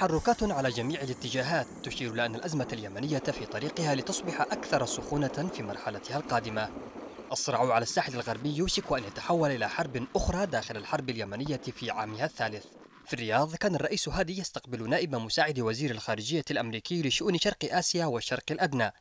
تحركات على جميع الاتجاهات تشير إلى أن الأزمة اليمنية في طريقها لتصبح أكثر سخونة في مرحلتها القادمة الصراع على الساحل الغربي يوشك أن يتحول إلى حرب أخرى داخل الحرب اليمنية في عامها الثالث في الرياض كان الرئيس هادي يستقبل نائب مساعد وزير الخارجية الأمريكي لشؤون شرق آسيا والشرق الأدنى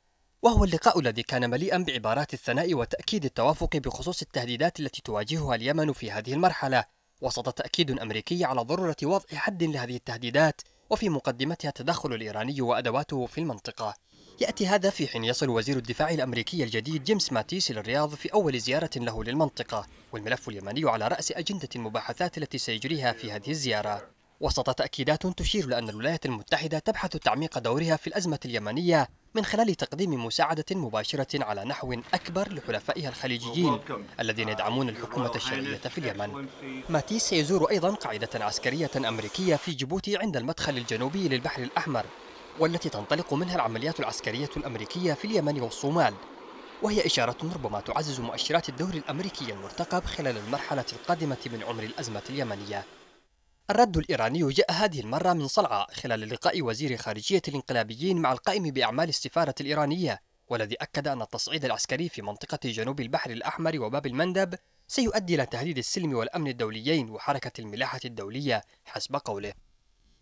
وهو اللقاء الذي كان مليئا بعبارات الثناء وتأكيد التوافق بخصوص التهديدات التي تواجهها اليمن في هذه المرحلة وسط تأكيد أمريكي على ضرورة وضع حد لهذه التهديدات وفي مقدمتها التدخل الإيراني وأدواته في المنطقة يأتي هذا في حين يصل وزير الدفاع الأمريكي الجديد جيمس ماتيس إلى الرياض في أول زيارة له للمنطقة والملف اليمني على رأس أجندة المباحثات التي سيجريها في هذه الزيارة وسط تأكيدات تشير لأن الولايات المتحدة تبحث تعميق دورها في الأزمة اليمنية من خلال تقديم مساعدة مباشرة على نحو أكبر لحلفائها الخليجيين الذين يدعمون الحكومة الشرعية في اليمن ماتيس سيزور أيضا قاعدة عسكرية أمريكية في جيبوتي عند المدخل الجنوبي للبحر الأحمر والتي تنطلق منها العمليات العسكرية الأمريكية في اليمن والصومال وهي إشارة ربما تعزز مؤشرات الدور الأمريكي المرتقب خلال المرحلة القادمة من عمر الأزمة اليمنية الرد الإيراني جاء هذه المرة من صنعاء خلال لقاء وزير خارجية الانقلابيين مع القائم بأعمال السفارة الإيرانية والذي أكد أن التصعيد العسكري في منطقة جنوب البحر الأحمر وباب المندب سيؤدي إلى تهديد السلم والأمن الدوليين وحركة الملاحة الدولية حسب قوله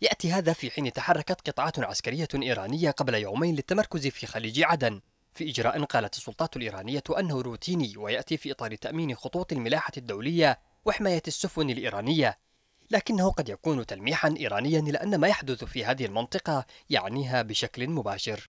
يأتي هذا في حين تحركت قطعات عسكرية إيرانية قبل يومين للتمركز في خليج عدن في إجراء قالت السلطات الإيرانية أنه روتيني ويأتي في إطار تأمين خطوط الملاحة الدولية وحماية السفن الإيرانية لكنه قد يكون تلميحا إيرانيا لأن ما يحدث في هذه المنطقة يعنيها بشكل مباشر